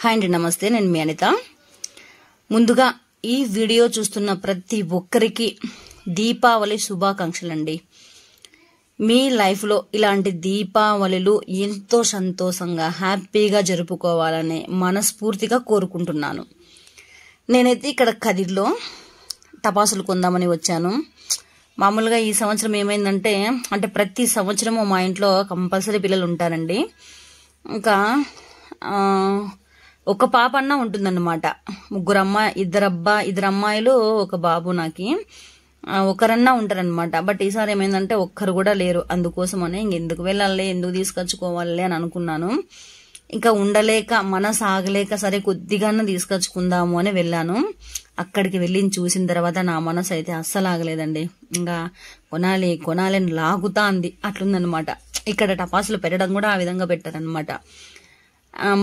hi అండి నమస్తే నేను మీ అనిత ముందుగా ఈ వీడియో చూస్తున్న ప్రతి ఒక్కరికి దీపావళి శుభాకాంక్షలండి మీ లైఫ్లో ఇలాంటి దీపావళిలు ఎంతో సంతోషంగా హ్యాపీగా జరుపుకోవాలని మనస్ఫూర్తిగా కోరుకుంటున్నాను నేనైతే ఇక్కడ కదిర్లో టపాసులు కొందామని వచ్చాను మామూలుగా ఈ సంవత్సరం ఏమైందంటే అంటే ప్రతి సంవత్సరము మా ఇంట్లో కంపల్సరీ పిల్లలు ఉంటారండి ఇంకా ఒక పాప అన్న ఉంటుందన్నమాట ముగ్గురు అమ్మాయి ఇద్దరు అబ్బా ఇద్దరు అమ్మాయిలు ఒక బాబు నాకి ఒకరన్నా ఉంటారనమాట బట్ ఈసారి ఏమైందంటే ఒక్కరు కూడా లేరు అందుకోసమనే ఇంకెందుకు వెళ్ళాలి ఎందుకు తీసుకొచ్చుకోవాలి అని అనుకున్నాను ఇంకా ఉండలేక మనసు ఆగలేక సరే కొద్దిగానే తీసుకొచ్చుకుందాము అని వెళ్ళాను అక్కడికి వెళ్ళి చూసిన తర్వాత నా మనసు అయితే అస్సలు ఆగలేదండి ఇంకా కొనాలి కొనాలని లాగుతా అంది అట్లుందనమాట ఇక్కడ టపాసులు పెట్టడం కూడా ఆ విధంగా పెట్టారనమాట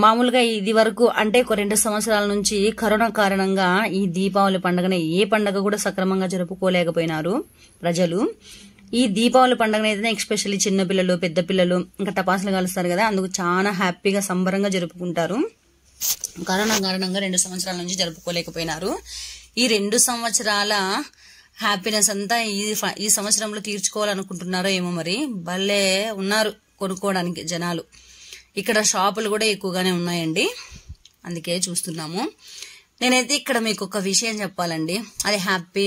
మామూలుగా ఇది వరకు అంటే ఒక రెండు సంవత్సరాల నుంచి కరోనా కారణంగా ఈ దీపావళి పండుగని ఏ పండుగ కూడా సక్రమంగా జరుపుకోలేకపోయినారు ప్రజలు ఈ దీపావళి పండుగను అయితే ఎక్స్పెషల్లీ చిన్నపిల్లలు పెద్ద పిల్లలు ఇంకా టపాసులు కలుస్తారు కదా అందుకు చాలా హ్యాపీగా సంబరంగా జరుపుకుంటారు కరోనా కారణంగా రెండు సంవత్సరాల నుంచి జరుపుకోలేకపోయినారు ఈ రెండు సంవత్సరాల హ్యాపీనెస్ అంతా ఈ ఈ సంవత్సరంలో తీర్చుకోవాలనుకుంటున్నారో ఏమో మరి భలే ఉన్నారు కొనుక్కోవడానికి జనాలు ఇక్కడ షాపులు కూడా ఎక్కువగానే ఉన్నాయండి అందుకే చూస్తున్నాము నేనైతే ఇక్కడ మీకు ఒక విషయం చెప్పాలండి అది హ్యాపీ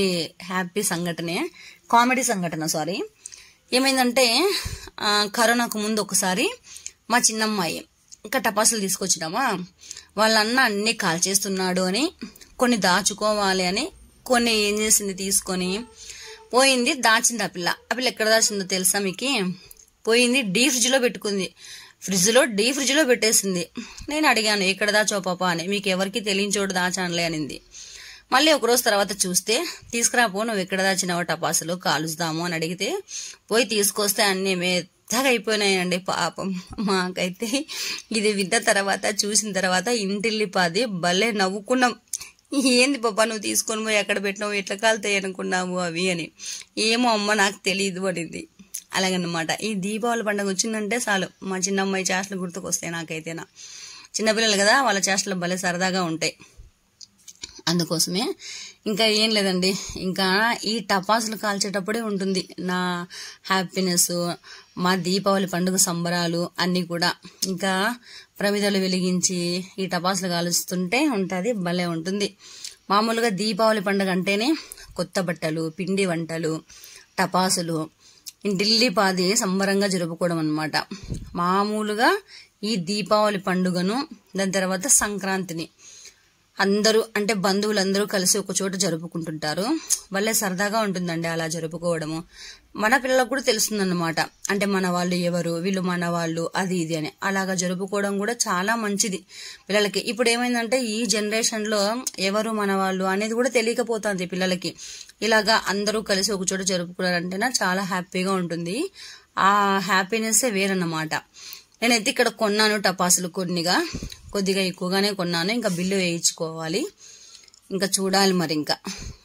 హ్యాపీ సంఘటనే కామెడీ సంఘటన సారీ ఏమైందంటే కరోనాకు ముందు ఒకసారి మా చిన్నమ్మాయి ఇంకా టపాసులు తీసుకొచ్చినామా వాళ్ళన్న అన్ని కాల్ చేస్తున్నాడు అని కొన్ని దాచుకోవాలి అని కొన్ని ఏం చేసింది తీసుకొని పోయింది దాచింది ఆ పిల్ల ఆ పిల్ల ఎక్కడ దాచిందో తెలుసా మీకు పోయింది డీ ఫ్రిడ్జ్లో పెట్టుకుంది ఫ్రిడ్జ్లో డీ ఫ్రిడ్జ్లో పెట్టేసింది నేను అడిగాను ఇక్కడ దాచో పాప అని మీకు ఎవరికి తెలియని దాచానులే అనింది మళ్ళీ ఒకరోజు తర్వాత చూస్తే తీసుకురాపో నువ్వు ఎక్కడ దాచినావు టపాసులు కాలుస్తాము అని అడిగితే పోయి తీసుకొస్తే అన్నీ మెత్తగా అయిపోయినాయండి పాపం మాకైతే ఇది విద్య తర్వాత చూసిన తర్వాత ఇంటిల్లి పాది భలే నవ్వుకున్నాం ఏంది పాపా నువ్వు తీసుకొని పోయి ఎక్కడ పెట్టినావు ఎట్లా కాలుతాయి అనుకున్నావు అవి అని ఏమో అమ్మ నాకు తెలియదు అనింది అలాగనమాట ఈ దీపావళి పండుగ వచ్చిందంటే చాలు మా చిన్నమ్మాయి చేష్టలు గుర్తుకొస్తాయి నాకైతేనా చిన్నపిల్లలు కదా వాళ్ళ చేష్టలు భలే సరదాగా ఉంటాయి అందుకోసమే ఇంకా ఏం లేదండి ఇంకా ఈ టపాసులు కాల్చేటప్పుడే ఉంటుంది నా హ్యాపీనెస్ మా దీపావళి పండుగ సంబరాలు అన్నీ కూడా ఇంకా ప్రమిదలు వెలిగించి ఈ టపాసులు కాలుస్తుంటే ఉంటుంది భలే ఉంటుంది మామూలుగా దీపావళి పండుగ అంటేనే కొత్త బట్టలు పిండి వంటలు టపాసులు ఢిల్లీ పాది సంబరంగా జరుపుకోవడం అనమాట మామూలుగా ఈ దీపావళి పండుగను దాని తర్వాత సంక్రాంతిని అందరూ అంటే బంధువులందరూ కలిసి ఒక చోట జరుపుకుంటుంటారు వాళ్ళే సరదాగా ఉంటుందండి అలా జరుపుకోవడము మన పిల్లలకు కూడా తెలుస్తుందన్నమాట అంటే మన వాళ్ళు ఎవరు వీళ్ళు మన వాళ్ళు అది ఇది అని అలాగా జరుపుకోవడం కూడా చాలా మంచిది పిల్లలకి ఇప్పుడు ఏమైందంటే ఈ జనరేషన్లో ఎవరు మన వాళ్ళు అనేది కూడా తెలియకపోతుంది పిల్లలకి ఇలాగా అందరూ కలిసి ఒక చోట జరుపుకున్నారంటేనా చాలా హ్యాపీగా ఉంటుంది ఆ హ్యాపీనెస్సే వేరన్నమాట నేనైతే ఇక్కడ కొన్నాను టపాసులు కొన్నిగా కొద్దిగా ఎక్కువగానే కొన్నాను ఇంకా బిల్లు వేయించుకోవాలి ఇంకా చూడాలి మరి ఇంకా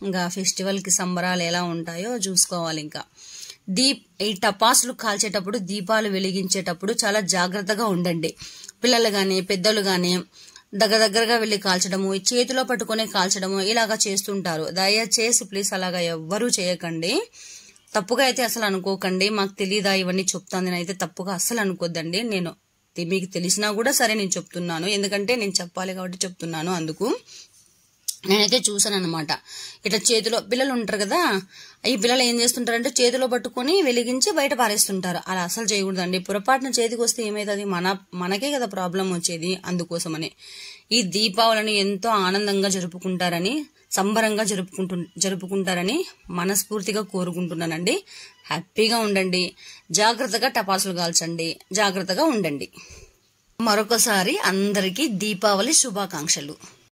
ఇంకా ఫెస్టివల్కి సంబరాలు ఎలా ఉంటాయో చూసుకోవాలి ఇంకా దీప్ ఈ టపాసులు కాల్చేటప్పుడు దీపాలు వెలిగించేటప్పుడు చాలా జాగ్రత్తగా ఉండండి పిల్లలు కానీ పెద్దలు కానీ దగ్గర దగ్గరగా వెళ్ళి కాల్చడము చేతిలో పట్టుకొని కాల్చడము ఇలాగా చేస్తుంటారు దయచేసి ప్లీజ్ అలాగా ఎవ్వరూ చేయకండి తప్పుగా అయితే అసలు అనుకోకండి మాకు తెలియదా ఇవన్నీ చెప్తాను నేనైతే తప్పుగా అసలు అనుకోద్దండి నేను మీకు తెలిసినా కూడా సరే నేను చెప్తున్నాను ఎందుకంటే నేను చెప్పాలి కాబట్టి చెప్తున్నాను అందుకు నేనైతే చూశాను అనమాట ఇట్లా చేతిలో పిల్లలు ఉంటారు కదా ఈ పిల్లలు ఏం చేస్తుంటారంటే చేతిలో పట్టుకొని వెలిగించి బయట పారేస్తుంటారు అలా అసలు చేయకూడదండి పొరపాటున చేతికి వస్తే ఏమవుతుంది మన మనకే కదా ప్రాబ్లం వచ్చేది అందుకోసమని ఈ దీపావళిని ఎంతో ఆనందంగా జరుపుకుంటారని సంబరంగా జరుపుకుంటు జరుపుకుంటారని మనస్ఫూర్తిగా కోరుకుంటున్నానండి హ్యాపీగా ఉండండి జాగ్రత్తగా టపాసులు కాల్చండి జాగ్రత్తగా ఉండండి మరొకసారి అందరికీ దీపావళి శుభాకాంక్షలు